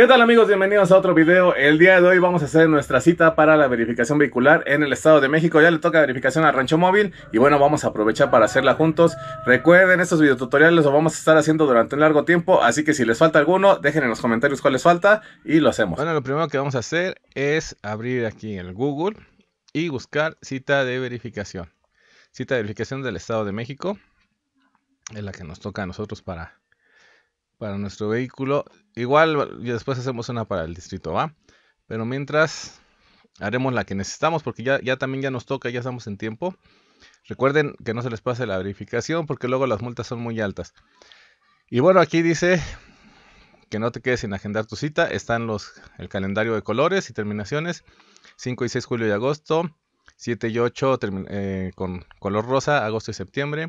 ¿Qué tal amigos? Bienvenidos a otro video. El día de hoy vamos a hacer nuestra cita para la verificación vehicular en el Estado de México. Ya le toca verificación a Rancho Móvil y bueno, vamos a aprovechar para hacerla juntos. Recuerden, estos videotutoriales los vamos a estar haciendo durante un largo tiempo, así que si les falta alguno, dejen en los comentarios cuál les falta y lo hacemos. Bueno, lo primero que vamos a hacer es abrir aquí el Google y buscar cita de verificación. Cita de verificación del Estado de México. Es la que nos toca a nosotros para para nuestro vehículo. Igual después hacemos una para el distrito, ¿va? Pero mientras haremos la que necesitamos porque ya, ya también ya nos toca, ya estamos en tiempo. Recuerden que no se les pase la verificación porque luego las multas son muy altas. Y bueno, aquí dice que no te quedes sin agendar tu cita. Están los, el calendario de colores y terminaciones. 5 y 6 julio y agosto. 7 y 8 eh, con color rosa, agosto y septiembre.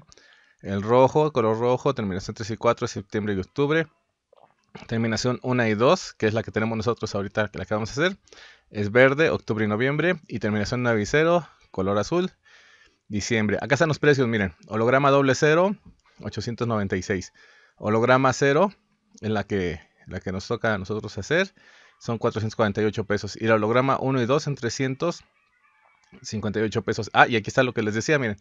El rojo, color rojo, terminación 3 y 4, septiembre y octubre. Terminación 1 y 2, que es la que tenemos nosotros ahorita, que la que vamos a hacer, es verde, octubre y noviembre. Y terminación 9 y 0, color azul, diciembre. Acá están los precios, miren. Holograma doble 0, 896. Holograma 0, en la que, la que nos toca a nosotros hacer, son 448 pesos. Y el holograma 1 y 2 en 358 pesos. Ah, y aquí está lo que les decía, miren.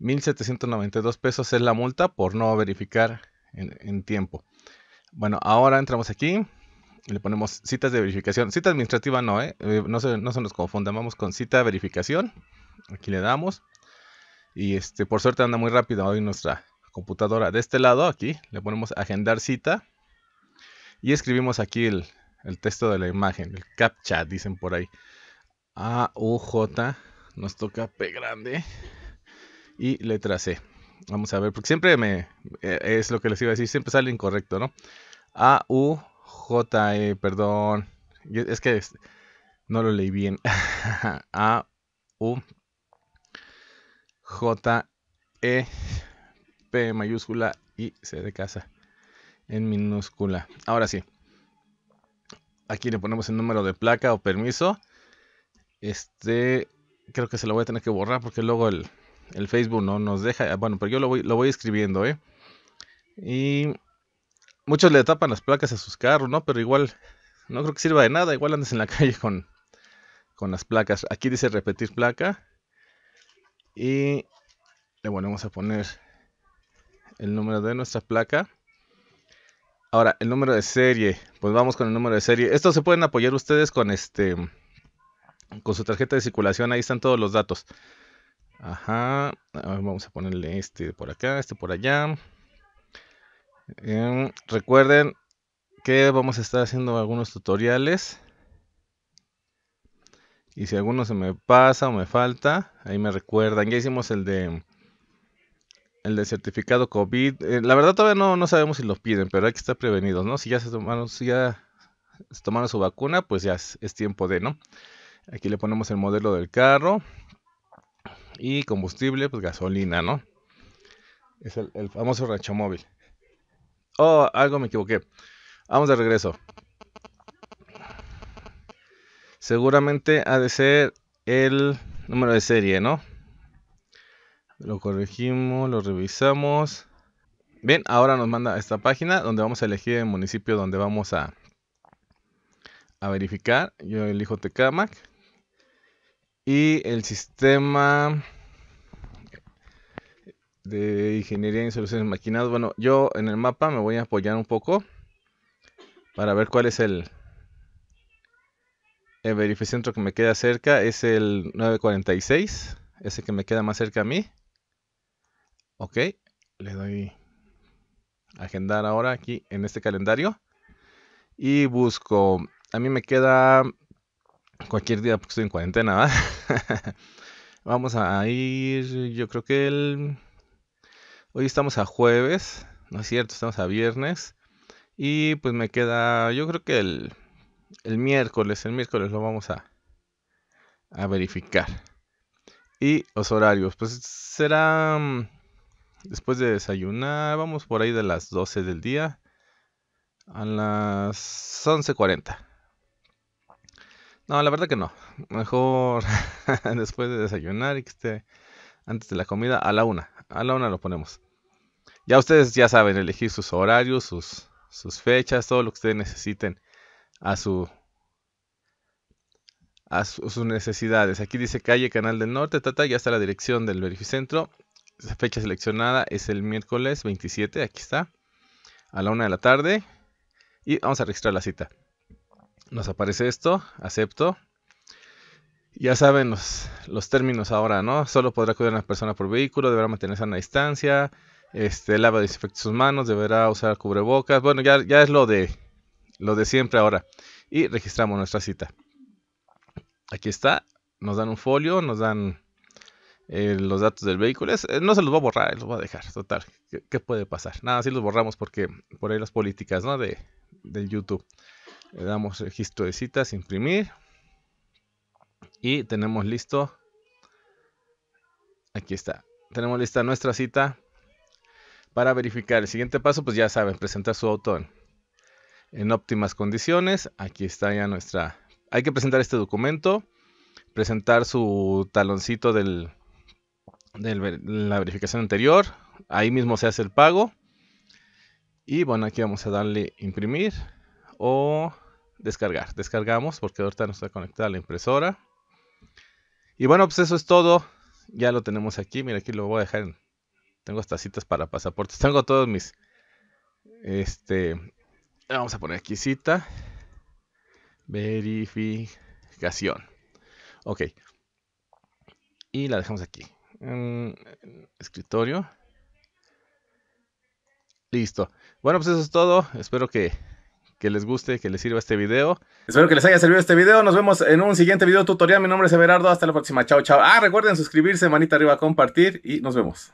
1.792 pesos es la multa por no verificar en, tiempo. Bueno, ahora entramos aquí. Le ponemos citas de verificación. Cita administrativa no, ¿eh? eh no, se, nos confunda. Vamos con cita de verificación. Aquí le damos. Y este, por suerte anda muy rápido hoy nuestra computadora. De este lado, aquí, le ponemos agendar cita. Y escribimos aquí el, el texto de la imagen. El CAPTCHA, dicen por ahí. AUJ. Nos toca P grande y letra C. Vamos a ver, porque siempre me. Eh, es lo que les iba a decir, siempre sale incorrecto, ¿no? A, U, J, E, perdón. Es que no lo leí bien. A, U, J, E, P mayúscula y C de casa en minúscula. Ahora sí. Aquí le ponemos el número de placa o permiso. Este, creo que se lo voy a tener que borrar porque luego el, el Facebook no nos deja, bueno, pero yo lo voy, escribiendo, ¿eh? Y muchos le tapan las placas a sus carros, ¿no? Pero igual, no creo que sirva de nada, igual andes en la calle con, con las placas. Aquí dice repetir placa. Y le volvemos a poner el número de nuestra placa. Ahora, el número de serie. Pues vamos con el número de serie. Esto se pueden apoyar ustedes con este. Con su tarjeta de circulación. Ahí están todos los datos. Ajá. Vamos a ponerle este por acá, este por allá. Em, recuerden que vamos a estar haciendo algunos tutoriales. Y si alguno se me pasa o me falta, ahí me recuerdan. Ya hicimos el de el de certificado COVID. Eh, la verdad todavía no, no, sabemos si lo piden, pero hay que estar prevenidos, ¿no? Si ya se tomaron, si ya su vacuna, pues ya es tiempo de, ¿no? Aquí le ponemos el modelo del carro. Y combustible, pues gasolina, ¿no? Es el, famoso rancho móvil. Oh, algo me equivoqué. Vamos de regreso. Seguramente ha de ser el número de serie, ¿no? Lo corregimos, lo revisamos. Bien, ahora nos manda a esta página donde vamos a elegir el municipio donde vamos a, a verificar. Yo elijo Tecamac y el sistema de ingeniería y soluciones maquinadas. Bueno, yo en el mapa me voy a apoyar un poco para ver cuál es el, el verificentro que me queda cerca. Es el 946, ese que me queda más cerca a mí. Ok, le doy agendar ahora aquí en este calendario y busco. A mí me queda cualquier día porque estoy en cuarentena, Vamos a ir, yo creo que el... Hoy estamos a jueves, ¿no es cierto? Estamos a viernes. Y pues me queda, yo creo que el, miércoles, el miércoles lo vamos a, a verificar. Y los horarios, pues será mm, después de desayunar, vamos por ahí de las 12 del día a las 11.40. No, la verdad que no. Mejor después de desayunar y que esté antes de la comida a la una. A la una lo ponemos. Ya ustedes ya saben elegir sus horarios, sus, sus fechas, todo lo que ustedes necesiten a su a su, sus necesidades. Aquí dice calle Canal del Norte, tata, ya está la dirección del verificentro. La fecha seleccionada es el miércoles 27, aquí está, a la una de la tarde. Y vamos a registrar la cita. Nos aparece esto, acepto. Ya saben los, los términos ahora, ¿no? Solo podrá cuidar a una persona por vehículo, deberá mantenerse a una distancia, este, lava de sus manos, deberá usar cubrebocas. Bueno, ya, ya es lo de, lo de siempre ahora. Y registramos nuestra cita. Aquí está, nos dan un folio, nos dan eh, los datos del vehículo. Eh, no se los va a borrar, los va a dejar. Total, ¿qué, puede pasar? Nada, si los borramos porque por ahí las políticas, ¿no? De, del YouTube. Le damos registro de citas, imprimir. Y tenemos listo. Aquí está. Tenemos lista nuestra cita para verificar. El siguiente paso, pues ya saben, presentar su auto en, en óptimas condiciones. Aquí está ya nuestra... Hay que presentar este documento, presentar su taloncito del, de la verificación anterior. Ahí mismo se hace el pago. Y bueno, aquí vamos a darle imprimir o descargar. Descargamos porque ahorita no está conectada la impresora. Y bueno, pues eso es todo. Ya lo tenemos aquí. Mira, aquí lo voy a dejar. Tengo estas citas para pasaportes. Tengo todos mis... Este... Vamos a poner aquí cita. Verificación. Ok. Y la dejamos aquí. En escritorio. Listo. Bueno, pues eso es todo. Espero que que les guste, que les sirva este video. Espero que les haya servido este video. Nos vemos en un siguiente video tutorial. Mi nombre es Everardo. Hasta la próxima. Chao, chao. Ah, recuerden suscribirse, manita arriba, compartir y nos vemos.